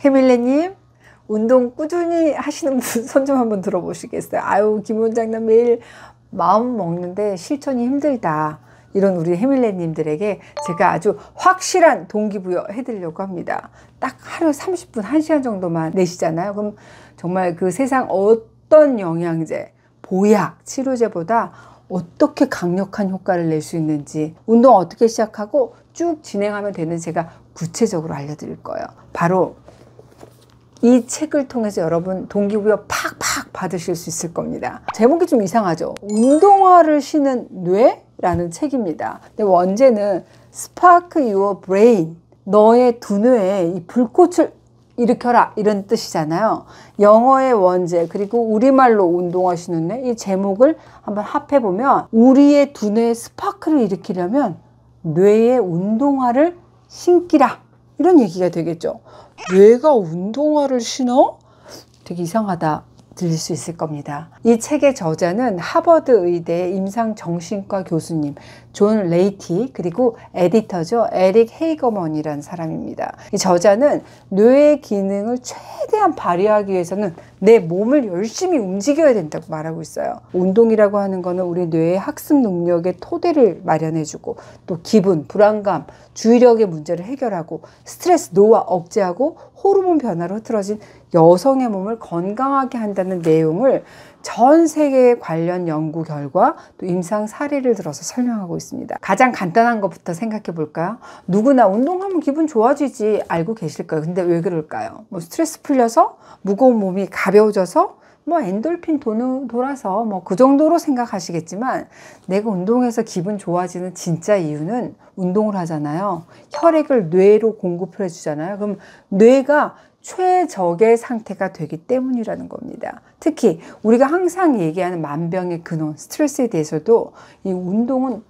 해밀레님 운동 꾸준히 하시는 분 손 좀 한번 들어보시겠어요? 아유 김 원장님 매일 마음 먹는데 실천이 힘들다. 이런 우리 해밀레님들에게 제가 아주 확실한 동기부여 해드리려고 합니다. 딱 하루 30분, 1시간 정도만 내시잖아요. 그럼 정말 그 세상 어떤 영양제, 보약, 치료제보다 어떻게 강력한 효과를 낼 수 있는지, 운동 어떻게 시작하고 쭉 진행하면 되는 제가 구체적으로 알려드릴 거예요. 바로 이 책을 통해서 여러분 동기부여 팍팍 받으실 수 있을 겁니다. 제목이 좀 이상하죠? 운동화를 신은 뇌라는 책입니다. 근데 원제는 Spark Your Brain 너의 두뇌에 이 불꽃을 일으켜라 이런 뜻이잖아요. 영어의 원제 그리고 우리말로 운동화 신은 뇌이 제목을 한번 합해 보면 우리의 두뇌에 스파크를 일으키려면 뇌의 운동화를 신기라 이런 얘기가 되겠죠. 뇌가 운동화를 신어? 되게 이상하다. 들릴 수 있을 겁니다. 이 책의 저자는 하버드 의대 임상 정신과 교수님 존 레이티 그리고 에디터죠 에릭 헤이거먼이라는 사람입니다. 이 저자는 뇌의 기능을 최대한 발휘하기 위해서는 내 몸을 열심히 움직여야 된다고 말하고 있어요. 운동이라고 하는 거는 우리 뇌의 학습 능력의 토대를 마련해주고 또 기분, 불안감, 주의력의 문제를 해결하고 스트레스 노화 억제하고 호르몬 변화로 흐트러진 여성의 몸을 건강하게 한다는 내용을 전세계에 관련 연구 결과 또 임상 사례를 들어서 설명하고 있습니다. 가장 간단한 것부터 생각해 볼까요? 누구나 운동하면 기분 좋아지지 알고 계실 거예요. 근데 왜 그럴까요? 뭐 스트레스 풀려서 무거운 몸이 가벼워져서 뭐 엔돌핀 도는, 돌아서 뭐 그 정도로 생각하시겠지만 내가 운동해서 기분 좋아지는 진짜 이유는 운동을 하잖아요. 혈액을 뇌로 공급해 주잖아요. 그럼 뇌가 최적의 상태가 되기 때문이라는 겁니다. 특히 우리가 항상 얘기하는 만병의 근원 스트레스에 대해서도 이 운동은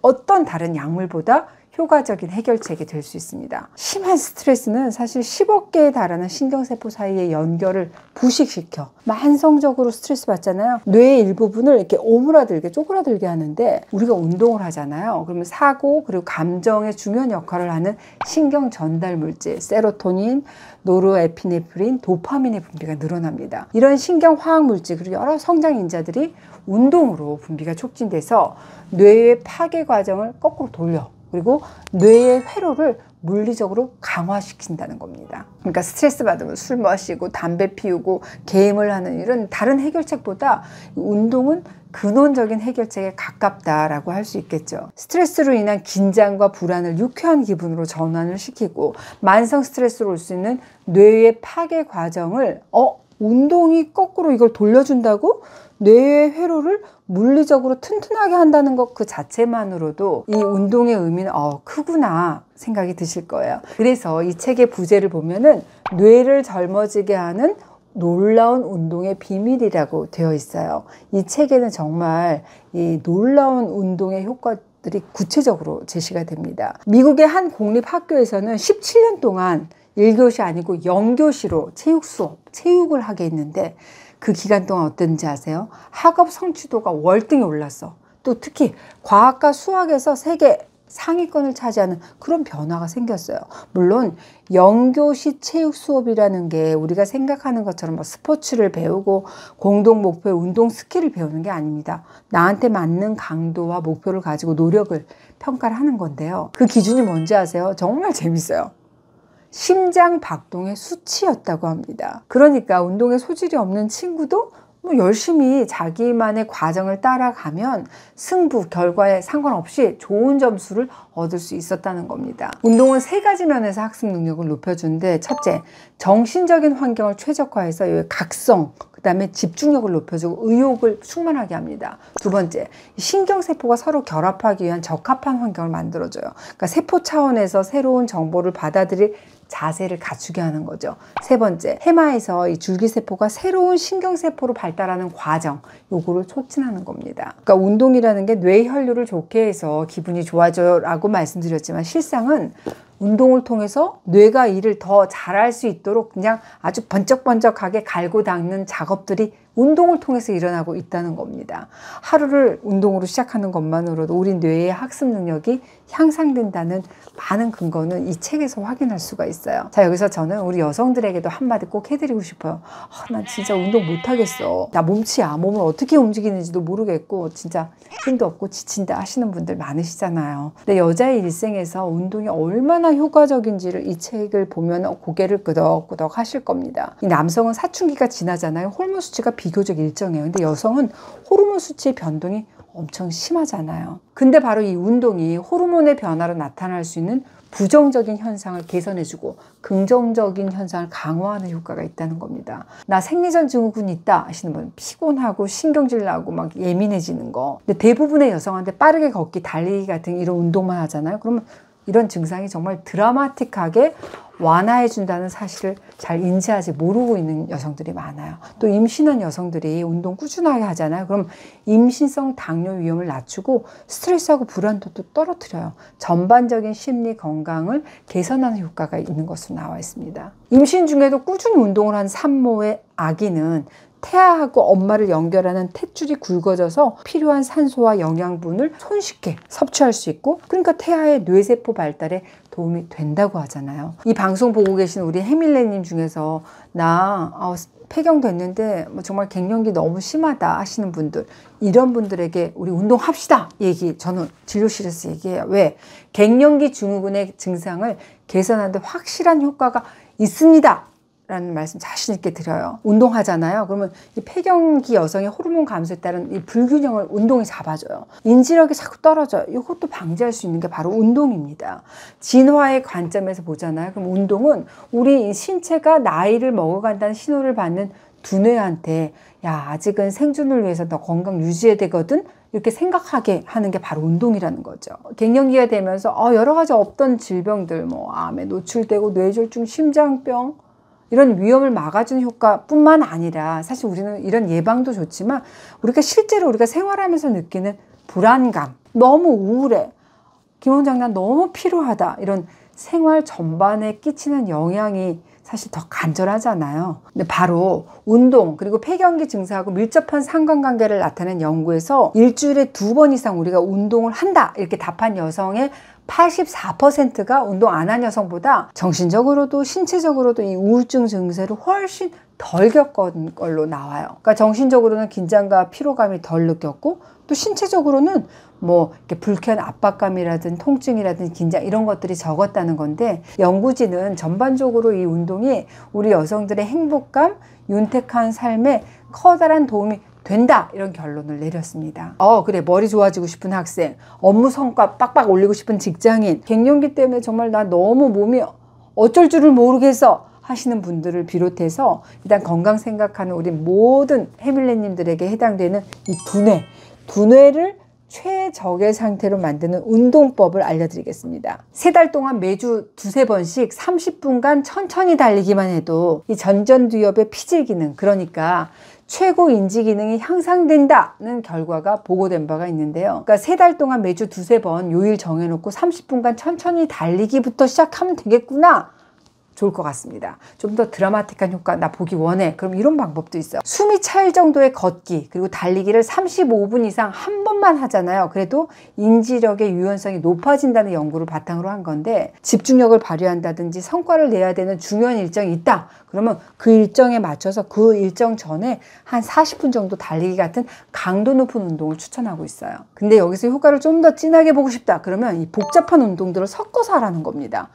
어떤 다른 약물보다 효과적인 해결책이 될 수 있습니다. 심한 스트레스는 사실 10억 개에 달하는 신경세포 사이의 연결을 부식시켜 만성적으로 스트레스 받잖아요. 뇌의 일부분을 이렇게 오므라들게 쪼그라들게 하는데 우리가 운동을 하잖아요. 그러면 사고 그리고 감정에 중요한 역할을 하는 신경 전달 물질 세로토닌, 노르에피네프린, 도파민의 분비가 늘어납니다. 이런 신경 화학 물질 그리고 여러 성장 인자들이 운동으로 분비가 촉진돼서 뇌의 파괴 과정을 거꾸로 돌려 그리고 뇌의 회로를 물리적으로 강화시킨다는 겁니다. 그러니까 스트레스 받으면 술 마시고 담배 피우고 게임을 하는 일은 다른 해결책보다 운동은 근원적인 해결책에 가깝다라고 할 수 있겠죠. 스트레스로 인한 긴장과 불안을 유쾌한 기분으로 전환을 시키고 만성 스트레스로 올 수 있는 뇌의 파괴 과정을 어 운동이 거꾸로 이걸 돌려준다고 뇌의 회로를 물리적으로 튼튼하게 한다는 것 그 자체만으로도 이 운동의 의미는 어, 크구나 생각이 드실 거예요. 그래서 이 책의 부제를 보면은 뇌를 젊어지게 하는 놀라운 운동의 비밀이라고 되어 있어요. 이 책에는 정말 이 놀라운 운동의 효과 들이 구체적으로 제시가 됩니다. 미국의 한 공립 학교에서는 17년 동안 1교시 아니고 0교시로 체육 수업, 체육을 하게 했는데 그 기간 동안 어땠는지 아세요? 학업 성취도가 월등히 올랐어. 또 특히 과학과 수학에서 세계 상위권을 차지하는 그런 변화가 생겼어요. 물론 영교시 체육 수업이라는 게 우리가 생각하는 것처럼 뭐 스포츠를 배우고 공동 목표의 운동 스킬을 배우는 게 아닙니다. 나한테 맞는 강도와 목표를 가지고 노력을 평가를 하는 건데요. 그 기준이 뭔지 아세요? 정말 재밌어요. 심장 박동의 수치였다고 합니다. 그러니까 운동에 소질이 없는 친구도 뭐 열심히 자기만의 과정을 따라가면 승부 결과에 상관없이 좋은 점수를 얻을 수 있었다는 겁니다. 운동은 세 가지 면에서 학습 능력을 높여준는데 첫째, 정신적인 환경을 최적화해서 각성, 그 다음에 집중력을 높여주고 의욕을 충만하게 합니다. 두 번째, 신경세포가 서로 결합하기 위한 적합한 환경을 만들어줘요. 그러니까 세포 차원에서 새로운 정보를 받아들일 자세를 갖추게 하는 거죠. 세 번째, 해마에서 이 줄기세포가 새로운 신경세포로 발달하는 과정, 요거를 촉진하는 겁니다. 그러니까 운동이라는 게 뇌 혈류를 좋게 해서 기분이 좋아져라고 말씀드렸지만 실상은 운동을 통해서 뇌가 일을 더 잘할 수 있도록 그냥 아주 번쩍번쩍하게 갈고 닦는 작업들이 운동을 통해서 일어나고 있다는 겁니다. 하루를 운동으로 시작하는 것만으로도 우리 뇌의 학습 능력이 향상된다는 많은 근거는 이 책에서 확인할 수가 있어요. 자, 여기서 저는 우리 여성들에게도 한마디 꼭 해드리고 싶어요. 아, 난 진짜 운동 못하겠어. 나 몸치야. 몸을 어떻게 움직이는지도 모르겠고, 진짜 힘도 없고 지친다 하시는 분들 많으시잖아요. 근데 여자의 일생에서 운동이 얼마나 얼마나 효과적인지를 이 책을 보면 고개를 끄덕끄덕 하실 겁니다. 이 남성은 사춘기가 지나잖아요. 호르몬 수치가 비교적 일정해요. 근데 여성은 호르몬 수치의 변동이 엄청 심하잖아요. 근데 바로 이 운동이 호르몬의 변화로 나타날 수 있는 부정적인 현상을 개선해주고 긍정적인 현상을 강화하는 효과가 있다는 겁니다. 나 생리전 증후군 있다 하시는 분 피곤하고 신경질 나고 막 예민해지는 거. 근데 대부분의 여성한테 빠르게 걷기, 달리기 같은 이런 운동만 하잖아요. 그러면 이런 증상이 정말 드라마틱하게 완화해 준다는 사실을 잘 인지하지 모르고 있는 여성들이 많아요. 또 임신한 여성들이 운동 꾸준하게 하잖아요. 그럼 임신성 당뇨 위험을 낮추고 스트레스하고 불안도도 떨어뜨려요. 전반적인 심리 건강을 개선하는 효과가 있는 것으로 나와 있습니다. 임신 중에도 꾸준히 운동을 한 산모의 아기는 태아하고 엄마를 연결하는 탯줄이 굵어져서 필요한 산소와 영양분을 손쉽게 섭취할 수 있고 그러니까 태아의 뇌세포 발달에 도움이 된다고 하잖아요. 이 방송 보고 계신 우리 해밀레님 중에서 나 어, 폐경됐는데 뭐 정말 갱년기 너무 심하다 하시는 분들 이런 분들에게 우리 운동합시다 얘기 저는 진료실에서 얘기해요. 왜? 갱년기 증후군의 증상을 개선하는데 확실한 효과가 있습니다. 라는 말씀 자신 있게 드려요. 운동하잖아요. 그러면 이 폐경기 여성의 호르몬 감소에 따른 이 불균형을 운동이 잡아줘요. 인지력이 자꾸 떨어져. 요 이것도 방지할 수 있는 게 바로 운동입니다. 진화의 관점에서 보잖아요. 그럼 운동은 우리 신체가 나이를 먹어간다는 신호를 받는 두뇌한테 야 아직은 생존을 위해서 더 건강 유지해야 되거든 이렇게 생각하게 하는 게 바로 운동이라는 거죠. 갱년기가 되면서 어, 여러 가지 없던 질병들 뭐 암에 노출되고 뇌졸중, 심장병 이런 위험을 막아주는 효과뿐만 아니라 사실 우리는 이런 예방도 좋지만 우리가 실제로 우리가 생활하면서 느끼는 불안감, 너무 우울해, 기본장난 너무 필요하다 이런 생활 전반에 끼치는 영향이 사실 더 간절하잖아요. 근데 바로 운동 그리고 폐경기 증상하고 밀접한 상관관계를 나타낸 연구에서 일주일에 두 번 이상 우리가 운동을 한다 이렇게 답한 여성의 84%가 운동 안 한 여성보다 정신적으로도 신체적으로도 이 우울증 증세를 훨씬 덜 겪은 걸로 나와요. 그러니까 정신적으로는 긴장과 피로감이 덜 느꼈고 또 신체적으로는 뭐 이렇게 불쾌한 압박감이라든 통증이라든 긴장 이런 것들이 적었다는 건데 연구진은 전반적으로 이 운동이 우리 여성들의 행복감, 윤택한 삶에 커다란 도움이 된다 이런 결론을 내렸습니다. 어 그래 머리 좋아지고 싶은 학생, 업무 성과 빡빡 올리고 싶은 직장인, 갱년기 때문에 정말 나 너무 몸이 어쩔 줄을 모르겠어 하시는 분들을 비롯해서 일단 건강 생각하는 우리 모든 해밀레님들에게 해당되는 이 두뇌, 두뇌를 최적의 상태로 만드는 운동법을 알려드리겠습니다. 세 달 동안 매주 두세 번씩 30분간 천천히 달리기만 해도 이 전전두엽의 피질 기능, 그러니까 최고 인지 기능이 향상된다는 결과가 보고된 바가 있는데요. 그러니까 세 달 동안 매주 두세 번 요일 정해놓고 30분간 천천히 달리기부터 시작하면 되겠구나. 좋을 것 같습니다. 좀 더 드라마틱한 효과 나 보기 원해. 그럼 이런 방법도 있어요. 숨이 차일 정도의 걷기 그리고 달리기를 35분 이상 한 번만 하잖아요. 그래도 인지력의 유연성이 높아진다는 연구를 바탕으로 한 건데 집중력을 발휘한다든지 성과를 내야 되는 중요한 일정이 있다. 그러면 그 일정에 맞춰서 그 일정 전에 한 40분 정도 달리기 같은 강도 높은 운동을 추천하고 있어요. 근데 여기서 효과를 좀 더 진하게 보고 싶다. 그러면 이 복잡한 운동들을 섞어서 하라는 겁니다.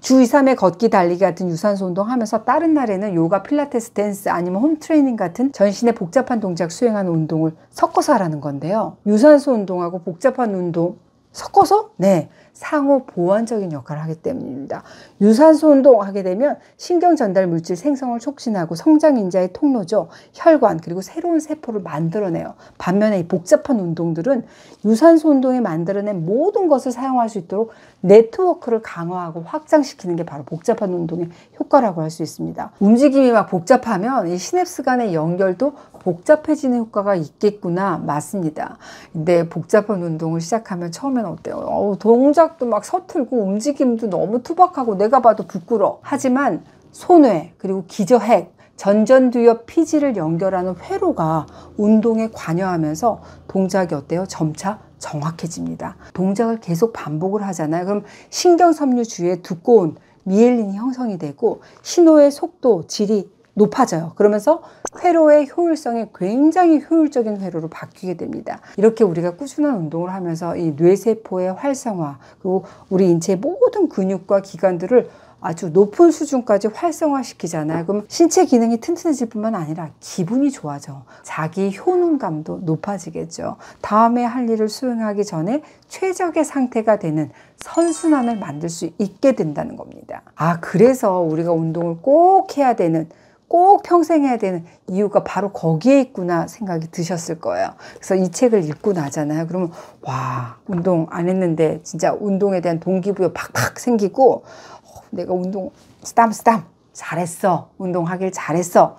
주 2, 3회 걷기 달리기 같은 유산소 운동 하면서 다른 날에는 요가, 필라테스, 댄스 아니면 홈트레이닝 같은 전신의 복잡한 동작 수행하는 운동을 섞어서 하라는 건데요. 유산소 운동하고 복잡한 운동 섞어서? 네. 상호 보완적인 역할을 하기 때문입니다. 유산소 운동하게 되면 신경 전달 물질 생성을 촉진하고 성장 인자의 통로죠. 혈관 그리고 새로운 세포를 만들어내요. 반면에 이 복잡한 운동들은 유산소 운동이 만들어낸 모든 것을 사용할 수 있도록 네트워크를 강화하고 확장시키는 게 바로 복잡한 운동의 효과라고 할 수 있습니다. 움직임이 막 복잡하면 이 시냅스 간의 연결도 복잡해지는 효과가 있겠구나 맞습니다. 근데 복잡한 운동을 시작하면 처음에는 어때요? 어, 우 동작 생각도 막 서툴고 움직임도 너무 투박하고 내가 봐도 부끄러. 워 하지만 손해 그리고 기저핵 전전두엽 피지를 연결하는 회로가 운동에 관여하면서 동작이 어때요? 점차 정확해집니다. 동작을 계속 반복을 하잖아요. 그럼 신경섬유 주위에 두꺼운 미엘린이 형성이 되고 신호의 속도, 질이 높아져요. 그러면서 회로의 효율성이 굉장히 효율적인 회로로 바뀌게 됩니다. 이렇게 우리가 꾸준한 운동을 하면서 이 뇌세포의 활성화 그리고 우리 인체의 모든 근육과 기관들을 아주 높은 수준까지 활성화시키잖아요. 그럼 신체 기능이 튼튼해질 뿐만 아니라 기분이 좋아져. 자기 효능감도 높아지겠죠. 다음에 할 일을 수행하기 전에 최적의 상태가 되는 선순환을 만들 수 있게 된다는 겁니다. 아, 그래서 우리가 운동을 꼭 해야 되는 꼭 평생 해야 되는 이유가 바로 거기에 있구나 생각이 드셨을 거예요. 그래서 이 책을 읽고 나잖아요. 그러면 와 운동 안 했는데 진짜 운동에 대한 동기부여 팍팍 생기고 어, 내가 운동 쓰담쓰담 잘했어 운동하길 잘했어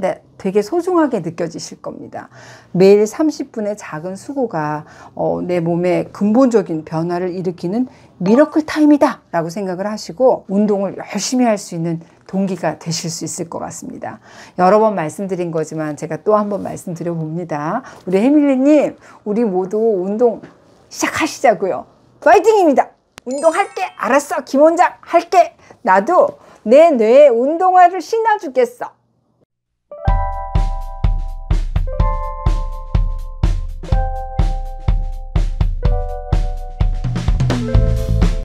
네, 되게 소중하게 느껴지실 겁니다. 매일 30분의 작은 수고가 어, 내 몸에 근본적인 변화를 일으키는 미러클 타임이다 라고 생각을 하시고 운동을 열심히 할 수 있는 동기가 되실 수 있을 것 같습니다. 여러 번 말씀드린 거지만 제가 또 한 번 말씀드려 봅니다. 우리 해밀리님, 우리 모두 운동 시작하시자고요. 파이팅입니다! 운동할게! 알았어! 김원장 할게! 나도 내 뇌에 운동화를 신어주겠어!